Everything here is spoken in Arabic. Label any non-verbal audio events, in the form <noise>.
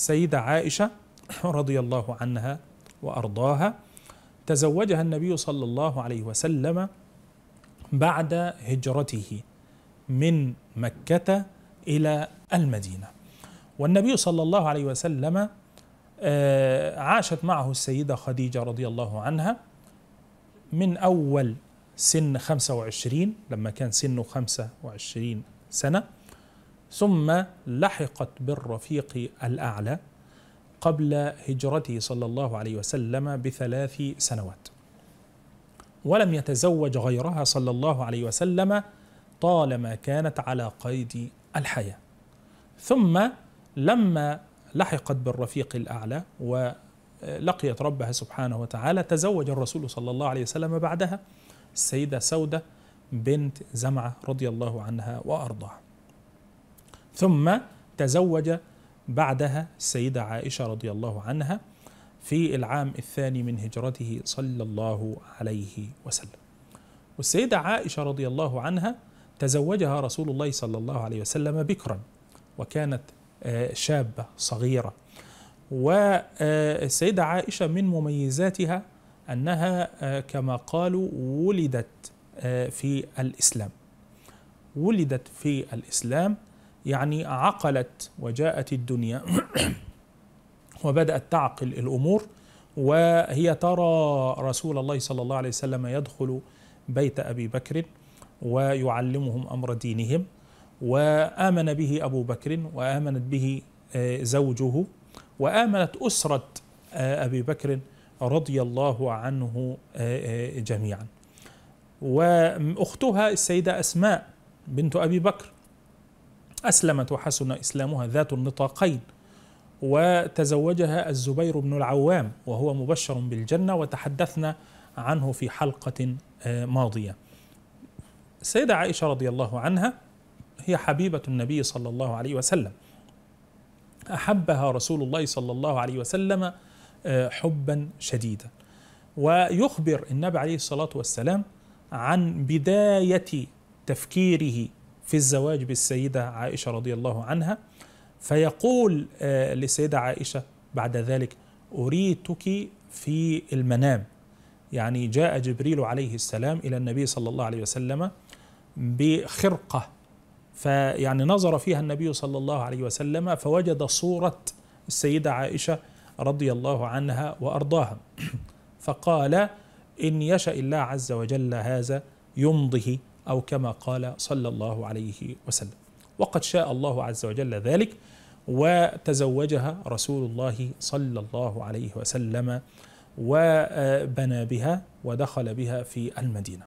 السيدة عائشة رضي الله عنها وأرضاها تزوجها النبي صلى الله عليه وسلم بعد هجرته من مكة إلى المدينة والنبي صلى الله عليه وسلم آه، عاشت معه السيدة خديجة رضي الله عنها من أول سن 25 لما كان سنه 25 سنة ثم لحقت بالرفيق الأعلى قبل هجرته صلى الله عليه وسلم بثلاث سنوات ولم يتزوج غيرها صلى الله عليه وسلم طالما كانت على قيد الحياه ثم لما لحقت بالرفيق الاعلى ولقيت ربها سبحانه وتعالى تزوج الرسول صلى الله عليه وسلم بعدها السيده سوده بنت زمعه رضي الله عنها وارضاها ثم تزوج بعدها السيدة عائشة رضي الله عنها في العام الثاني من هجرته صلى الله عليه وسلم والسيدة عائشة رضي الله عنها تزوجها رسول الله صلى الله عليه وسلم بكرا وكانت آه، شابة صغيرة والسيدة عائشة من مميزاتها أنها آه، كما قالوا ولدت آه، في الإسلام ولدت في الإسلام يعني عقلت وجاءت الدنيا <clears throat> وبدأت تعقل الأمور وهي ترى رسول الله صلى الله عليه وسلم يدخل بيت أبي بكر ويعلمهم أمر دينهم وآمن به أبو بكر وآمنت به آه، زوجه وآمنت أسرة آه، أبي بكر رضي الله عنه آه، جميعا وأختها السيدة أسماء بنت أبي بكر أسلمت وحسن إسلامها ذات النطاقين وتزوجها الزبير بن العوام وهو مبشر بالجنة وتحدثنا عنه في حلقة آه، ماضية السيدة عائشة رضي الله عنها هي حبيبة النبي صلى الله عليه وسلم أحبها رسول الله صلى الله عليه وسلم آه، حبا شديدا ويخبر النبي عليه الصلاة والسلام عن بداية تفكيره في الزواج بالسيدة عائشة رضي الله عنها فيقول للسيدة آه، عائشة بعد ذلك أريتك في المنام يعني جاء جبريل عليه السلام إلى النبي صلى الله عليه وسلم بخرقة فيعني نظر فيها النبي صلى الله عليه وسلم فوجد صورة السيدة عائشة رضي الله عنها وأرضاها فقال إن يشأ الله عز وجل هذا يمضه أو كما قال صلى الله عليه وسلم وقد شاء الله عز وجل ذلك وتزوجها رسول الله صلى الله عليه وسلم وبنى بها ودخل بها في المدينه.